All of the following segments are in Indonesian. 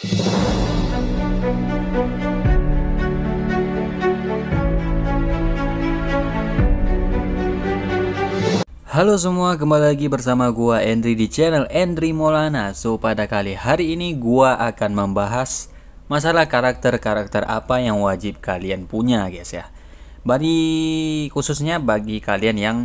Halo semua, kembali lagi bersama gua Endri di channel Endri Molana. So, pada kali hari ini gua akan membahas masalah karakter-karakter apa yang wajib kalian punya, guys ya. Bagi khususnya bagi kalian yang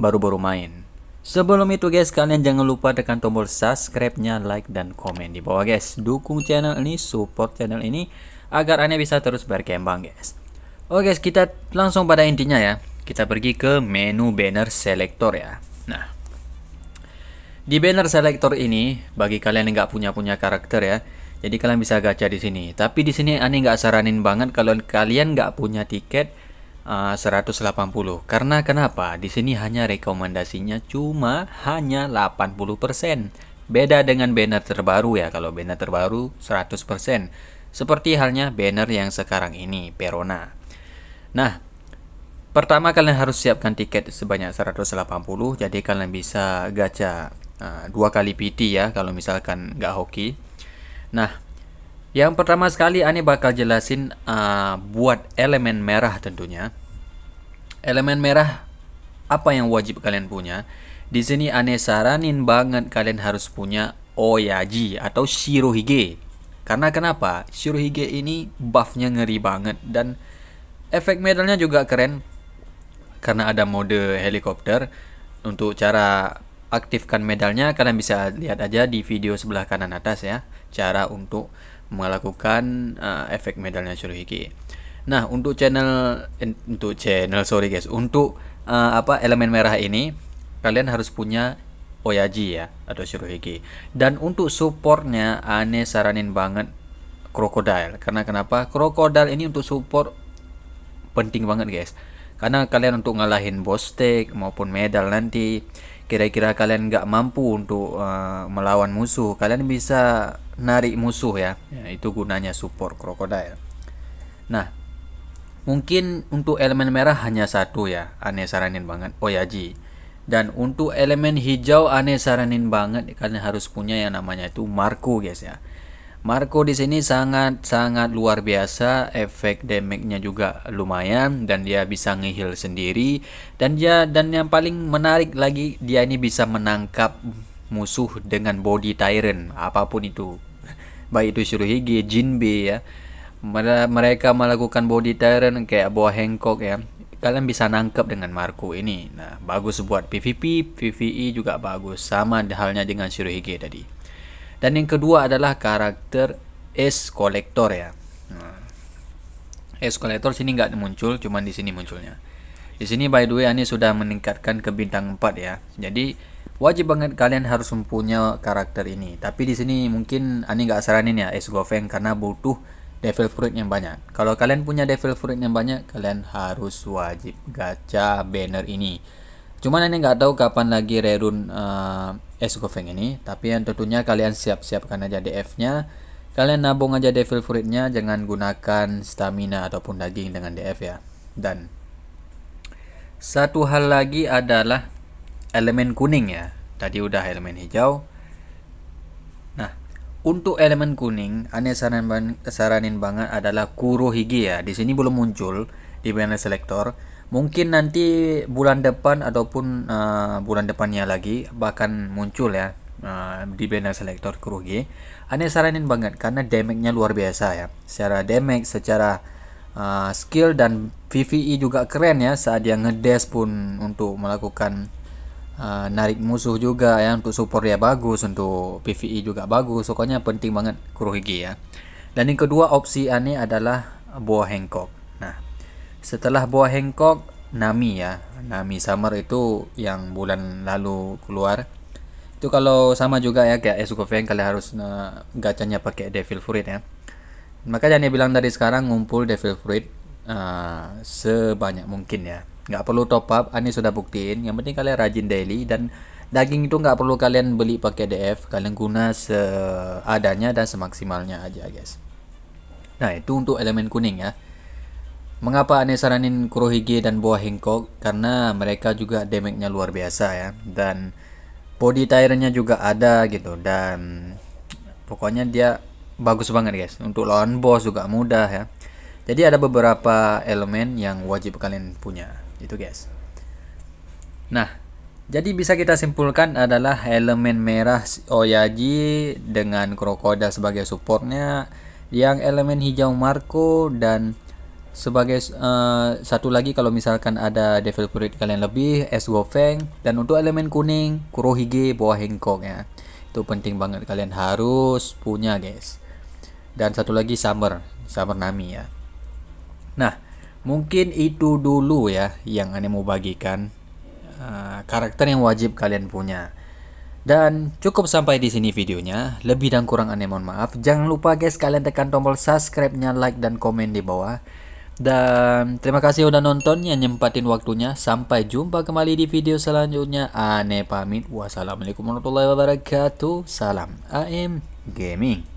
baru-baru main. Sebelum itu guys, kalian jangan lupa tekan tombol subscribe-nya, like, dan komen di bawah guys. Dukung channel ini, support channel ini, agar Anda bisa terus berkembang guys. Oke guys, kita langsung pada intinya ya. Kita pergi ke menu banner selector ya. Nah, di banner selector ini, bagi kalian yang nggak punya-punya karakter ya, jadi kalian bisa gacha di sini. Tapi di sini Anda nggak saranin banget kalau kalian nggak punya tiket, 180. Ah, Karena kenapa? Di sini hanya rekomendasinya cuma hanya 80%. Beda dengan banner terbaru ya. Kalau banner terbaru 100%. Seperti halnya banner yang sekarang ini, Perona. Nah, pertama kalian harus siapkan tiket sebanyak 180. Jadi kalian bisa gacha ah, dua kali PT ya kalau misalkan nggak hoki. Nah, yang pertama sekali Ane bakal jelasin uh, buat elemen merah tentunya. Elemen merah apa yang wajib kalian punya? Di sini Ane saranin banget kalian harus punya Oyaji atau Shirohige. Karena kenapa? Shirohige ini buffnya ngeri banget dan efek medalnya juga keren karena ada mode helikopter untuk cara aktifkan medalnya kalian bisa lihat aja di video sebelah kanan atas ya cara untuk melakukan uh, efek medalnya hiki. Nah, untuk channel untuk channel sorry guys, untuk uh, apa elemen merah ini kalian harus punya Oyaji ya atau Shirohiki. Dan untuk supportnya aneh saranin banget Crocodile. Karena kenapa? Crocodile ini untuk support penting banget guys. Karena kalian untuk ngalahin boss stake maupun medal nanti kira-kira kalian nggak mampu untuk uh, melawan musuh, kalian bisa narik musuh ya. ya. Itu gunanya support krokodil. Nah, mungkin untuk elemen merah hanya satu ya. Aneh saranin banget. Oh ya Ji. Dan untuk elemen hijau aneh saranin banget kalian harus punya yang namanya itu Marco guys ya. Marco di sini sangat sangat luar biasa, efek damage-nya juga lumayan dan dia bisa ngehil sendiri dan dia dan yang paling menarik lagi dia ini bisa menangkap musuh dengan body tyrant apapun itu. Baik itu Shirohige, Jinbe ya. Mereka melakukan body tyrant kayak buah Hancock ya. Kalian bisa nangkep dengan Marco ini. Nah, bagus buat PvP, PvE juga bagus. Sama halnya dengan Shirohige tadi. Dan yang kedua adalah karakter S kolektor ya. S kolektor sini nggak muncul, cuman di sini munculnya. Di sini by the way Ani sudah meningkatkan ke bintang 4 ya. Jadi wajib banget kalian harus mempunyai karakter ini. Tapi di sini mungkin Ani nggak saranin ya S Goven karena butuh devil fruit yang banyak. Kalau kalian punya devil fruit yang banyak, kalian harus wajib gacha banner ini. Cuman Ani nggak tahu kapan lagi rerun uh, escoveng ini tapi yang tentunya kalian siap-siapkan aja DF-nya kalian nabung aja devil fruit-nya jangan gunakan stamina ataupun daging dengan DF ya dan satu hal lagi adalah elemen kuning ya tadi udah elemen hijau nah untuk elemen kuning aneh saran saranin banget adalah kurohigi ya di sini belum muncul di banner selector mungkin nanti bulan depan ataupun uh, bulan depannya lagi bahkan muncul ya uh, di banner selector kerugi aneh saranin banget karena damage-nya luar biasa ya secara damage secara uh, skill dan VVE juga keren ya saat dia ngedes pun untuk melakukan uh, narik musuh juga ya untuk support dia bagus untuk PVE juga bagus pokoknya penting banget kerugi ya dan yang kedua opsi aneh adalah buah hengkok setelah buah hengkok Nami ya. Nami Summer itu yang bulan lalu keluar. Itu kalau sama juga ya kayak yang kalian harus uh, gacanya pakai Devil Fruit ya. Maka jangan bilang dari sekarang ngumpul Devil Fruit uh, sebanyak mungkin ya. Nggak perlu top up, Ani sudah buktiin. Yang penting kalian rajin daily dan daging itu nggak perlu kalian beli pakai DF, kalian guna seadanya dan semaksimalnya aja guys. Nah itu untuk elemen kuning ya Mengapa aneh saranin Kurohige dan Boa Hancock? Karena mereka juga damage-nya luar biasa ya dan body tire-nya juga ada gitu dan pokoknya dia bagus banget guys untuk lawan boss juga mudah ya. Jadi ada beberapa elemen yang wajib kalian punya itu guys. Nah, jadi bisa kita simpulkan adalah elemen merah Oyaji dengan Krokodil sebagai supportnya, yang elemen hijau Marco dan sebagai uh, satu lagi kalau misalkan ada devil fruit kalian lebih es gofeng dan untuk elemen kuning kurohige buah hengkong ya itu penting banget kalian harus punya guys dan satu lagi summer summer nami ya nah mungkin itu dulu ya yang aneh mau bagikan uh, karakter yang wajib kalian punya dan cukup sampai di sini videonya. Lebih dan kurang aneh mohon maaf. Jangan lupa guys kalian tekan tombol subscribe-nya, like dan komen di bawah. Dan terima kasih udah nonton yang nyempatin waktunya. Sampai jumpa kembali di video selanjutnya. Ane pamit. Wassalamualaikum warahmatullahi wabarakatuh. Salam AM Gaming.